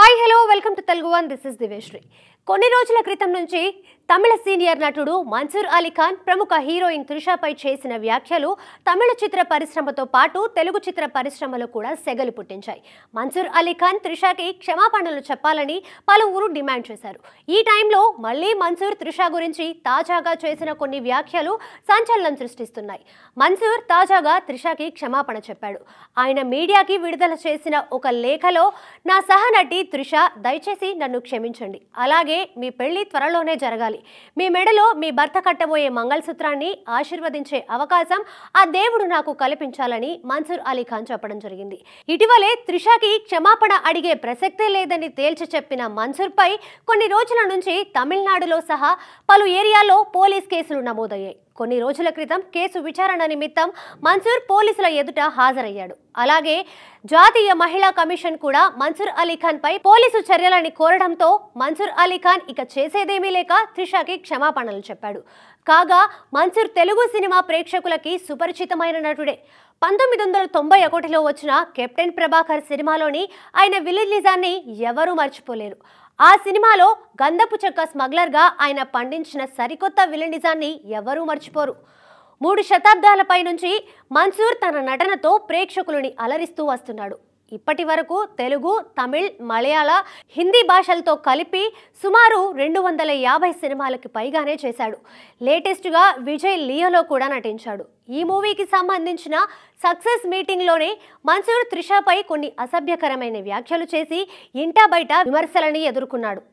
Hi, hello, welcome to Telugu One. This is Diveshri. కొన్ని రోజుల క్రితం నుంచి తమిళ సీనియర్ నటుడు మన్సూర్ అలీఖాన్ ప్రముఖ హీరోయిన్ త్రిషాపై చేసిన వ్యాఖ్యలు తమిళ చిత్ర పరిశ్రమతో పాటు తెలుగు చిత్ర పరిశ్రమలో కూడా సెగలు పుట్టించాయి మన్సూర్ అలీఖాన్ త్రిషాకి క్షమాపణలు చెప్పాలని పలువురు డిమాండ్ చేశారు ఈ టైంలో మళ్ళీ మన్సూర్ త్రిష గురించి తాజాగా చేసిన కొన్ని వ్యాఖ్యలు సంచలనం సృష్టిస్తున్నాయి మన్సూర్ తాజాగా త్రిషాకి క్షమాపణ చెప్పాడు ఆయన మీడియాకి విడుదల చేసిన ఒక లేఖలో నా సహనటి త్రిష దయచేసి నన్ను క్షమించండి అలాగే అలాగే మీ పెళ్లి త్వరలోనే జరగాలి మీ మెడలో మీ భర్త కట్టబోయే మంగళసూత్రాన్ని ఆశీర్వదించే అవకాశం ఆ దేవుడు నాకు కల్పించాలని మన్సూర్ అలీ ఖాన్ చెప్పడం జరిగింది ఇటీవలే త్రిషాకి క్షమాపణ అడిగే ప్రసక్తే లేదని తేల్చి చెప్పిన మన్సూర్పై కొన్ని రోజుల నుంచి తమిళనాడులో సహా పలు ఏరియాలో పోలీస్ కేసులు నమోదయ్యాయి కొన్ని రోజుల క్రితం కేసు విచారణ నిమిత్తం మన్సూర్ పోలీసుల ఎదుట హాజరయ్యాడు అలాగే జాతీయ మహిళా కమిషన్ కూడా మన్సూర్ అలీఖాన్ పై పోలీసు చర్యలని కోరడంతో మన్సూర్ అలీఖాన్ ఇక చేసేదేమీ లేక త్రిషాకి క్షమాపణలు చెప్పాడు కాగా మన్సూర్ తెలుగు సినిమా ప్రేక్షకులకి సుపరిచితమైన నటుడే పంతొమ్మిది వందల తొంభై ఒకటిలో వచ్చిన కెప్టెన్ ప్రభాకర్ సినిమాలోని ఆయన విలన్ నిజాన్ని ఎవరూ మర్చిపోలేరు ఆ సినిమాలో గంధపు చెక్క స్మగ్లర్గా ఆయన పండించిన సరికొత్త విలనిజాన్ని ఎవరూ మర్చిపోరు మూడు శతాబ్దాలపై నుంచి మన్సూర్ తన నటనతో ప్రేక్షకులని అలరిస్తూ వస్తున్నాడు ఇప్పటి వరకు తెలుగు తమిళ్ మలయాళ హిందీ భాషలతో కలిపి సుమారు రెండు వందల యాభై సినిమాలకి పైగానే చేశాడు లేటెస్ట్గా విజయ్ లియోలో కూడా నటించాడు ఈ మూవీకి సంబంధించిన సక్సెస్ మీటింగ్లోనే మన్సూర్ త్రిషపై కొన్ని అసభ్యకరమైన వ్యాఖ్యలు చేసి ఇంటా బయట విమర్శలని ఎదుర్కొన్నాడు